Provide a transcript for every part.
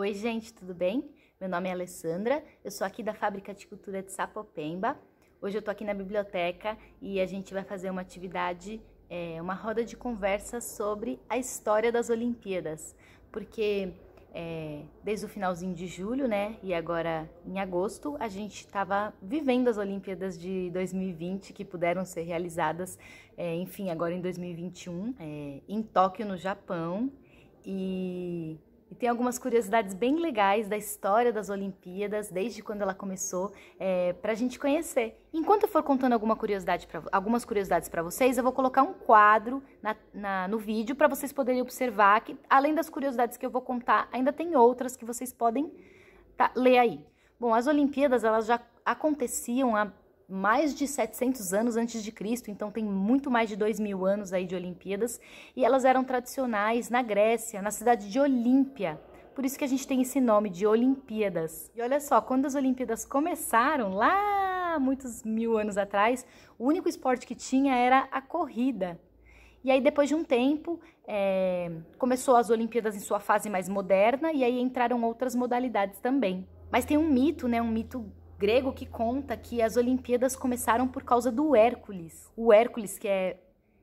Oi, gente, tudo bem? Meu nome é Alessandra, eu sou aqui da Fábrica de Cultura de Sapopemba. Hoje eu tô aqui na biblioteca e a gente vai fazer uma atividade, é, uma roda de conversa sobre a história das Olimpíadas, porque é, desde o finalzinho de julho, né, e agora em agosto, a gente estava vivendo as Olimpíadas de 2020 que puderam ser realizadas, é, enfim, agora em 2021, é, em Tóquio, no Japão tem algumas curiosidades bem legais da história das Olimpíadas, desde quando ela começou, é, para a gente conhecer. Enquanto eu for contando alguma curiosidade pra, algumas curiosidades para vocês, eu vou colocar um quadro na, na, no vídeo para vocês poderem observar que, além das curiosidades que eu vou contar, ainda tem outras que vocês podem tá, ler aí. Bom, as Olimpíadas elas já aconteciam há mais de 700 anos antes de Cristo, então tem muito mais de 2 mil anos aí de Olimpíadas, e elas eram tradicionais na Grécia, na cidade de Olímpia. Por isso que a gente tem esse nome de Olimpíadas. E olha só, quando as Olimpíadas começaram, lá muitos mil anos atrás, o único esporte que tinha era a corrida. E aí, depois de um tempo, é, começou as Olimpíadas em sua fase mais moderna, e aí entraram outras modalidades também. Mas tem um mito, né? Um mito grego que conta que as Olimpíadas começaram por causa do Hércules. O Hércules, que, é,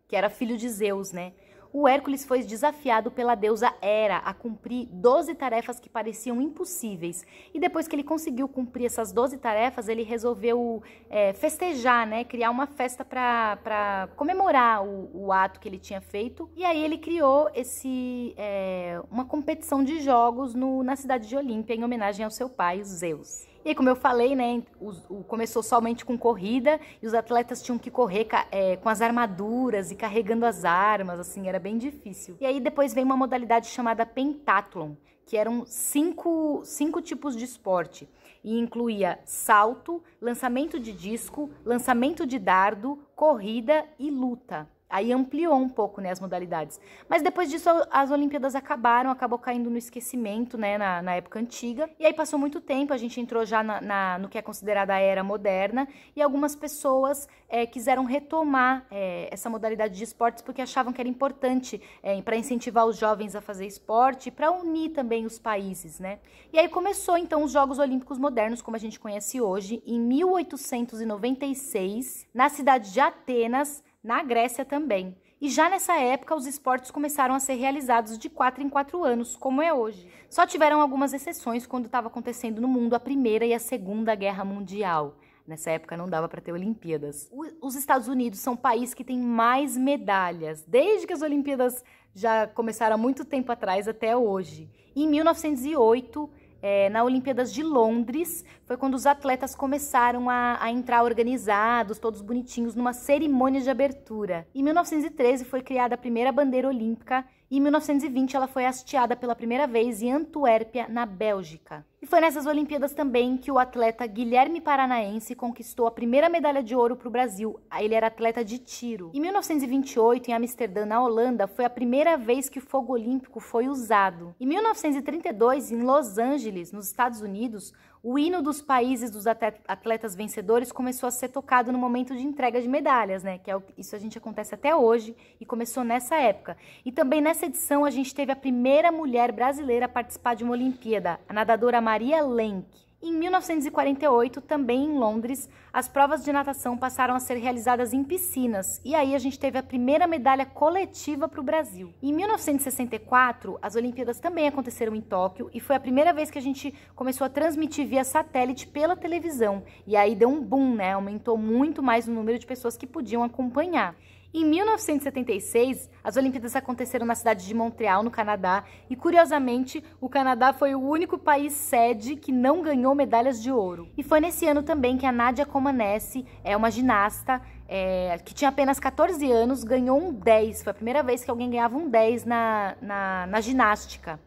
que era filho de Zeus, né? O Hércules foi desafiado pela deusa Hera a cumprir 12 tarefas que pareciam impossíveis. E depois que ele conseguiu cumprir essas 12 tarefas, ele resolveu é, festejar, né? Criar uma festa para comemorar o, o, ato que ele tinha feito. E aí ele criou esse é, uma competição de jogos no, na cidade de Olímpia em homenagem ao seu pai, Zeus. E como eu falei, né, o, o, começou somente com corrida e os atletas tinham que correr é, com as armaduras e carregando as armas, assim, era bem difícil. E aí depois vem uma modalidade chamada pentathlon, que eram cinco, cinco tipos de esporte e incluía salto, lançamento de disco, lançamento de dardo, corrida e luta. Aí ampliou um pouco né, as modalidades. Mas depois disso, as Olimpíadas acabaram, acabou caindo no esquecimento, né, na, na época antiga. E aí passou muito tempo, a gente entrou já na, na no que é considerada a era moderna, e algumas pessoas é, quiseram retomar é, essa modalidade de esportes porque achavam que era importante é, eh, para incentivar os jovens a fazer esporte, para unir também os países, né? E aí começou então os Jogos Olímpicos Modernos, como a gente conhece hoje, em 1896, na cidade de Atenas na Grécia também. E já nessa época, os esportes começaram a ser realizados de 4 em 4 anos, como é hoje. Só tiveram algumas exceções quando estava acontecendo no mundo a Primeira e a Segunda Guerra Mundial. Nessa época não dava para ter Olimpíadas. Os Estados Unidos são o país que tem mais medalhas, desde que as Olimpíadas já começaram há muito tempo atrás até hoje. em 1908, é, na Olimpíadas de Londres, foi quando os atletas começaram a, a, entrar organizados, todos bonitinhos, numa cerimônia de abertura. Em 1913 foi criada a primeira bandeira olímpica e em 1920 ela foi hasteada pela primeira vez em Antuérpia, na Bélgica. E foi nessas Olimpíadas também que o atleta Guilherme Paranaense conquistou a primeira medalha de ouro para o Brasil. Ah, ele era atleta de tiro. Em 1928, em Amsterdã, na Holanda, foi a primeira vez que o fogo olímpico foi usado. Em 1932, em Los Angeles, nos Estados Unidos, o hino dos países dos atletas vencedores começou a ser tocado no momento de entrega de medalhas, né? Que é o, isso a gente acontece até hoje e começou nessa época. E também nessa edição a gente teve a primeira mulher brasileira a participar de uma Olimpíada, a nadadora Maria Lenk. Em 1948, também em Londres, as provas de natação passaram a ser realizadas em piscinas, e aí a gente teve a primeira medalha coletiva para o Brasil. Em 1964, as Olimpíadas também aconteceram em Tóquio, e foi a primeira vez que a gente começou a transmitir via satélite pela televisão, e aí deu um boom, né? Aumentou muito mais o número de pessoas que podiam acompanhar. Em 1976, as Olimpíadas aconteceram na cidade de Montreal, no Canadá, e curiosamente, o Canadá foi o único país sede que não ganhou medalhas de ouro. E foi nesse ano também que a Nadia Comaneci, é uma ginasta é, que tinha apenas 14 anos, ganhou um 10. Foi a primeira vez que alguém ganhava um 10 na, na, na ginástica.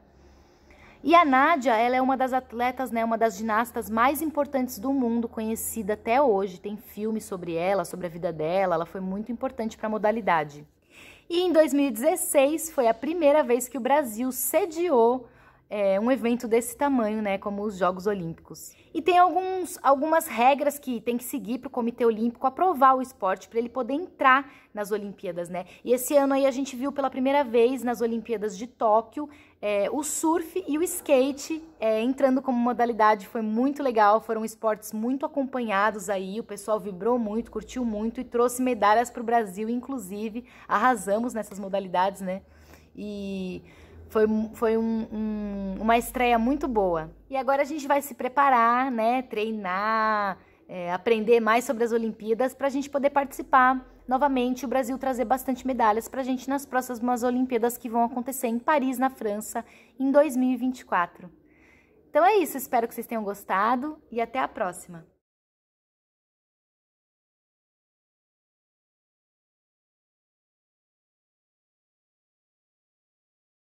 E a Nádia, ela é uma das atletas, né, uma das ginastas mais importantes do mundo, conhecida até hoje. Tem filme sobre ela, sobre a vida dela, ela foi muito importante para a modalidade. E em 2016 foi a primeira vez que o Brasil sediou é, um evento desse tamanho, né, como os Jogos Olímpicos. E tem alguns, algumas regras que tem que seguir para o Comitê Olímpico aprovar o esporte para ele poder entrar nas Olimpíadas, né? E esse ano aí a gente viu pela primeira vez nas Olimpíadas de Tóquio é, o surf e o skate é, entrando como modalidade, foi muito legal, foram esportes muito acompanhados aí, o pessoal vibrou muito, curtiu muito e trouxe medalhas para o Brasil, inclusive arrasamos nessas modalidades, né? E foi, foi um, um, uma estreia muito boa. E agora a gente vai se preparar, né? Treinar, é, aprender mais sobre as Olimpíadas para a gente poder participar novamente. O Brasil trazer bastante medalhas para a gente nas próximas Olimpíadas que vão acontecer em Paris, na França, em 2024. Então é isso. Espero que vocês tenham gostado e até a próxima.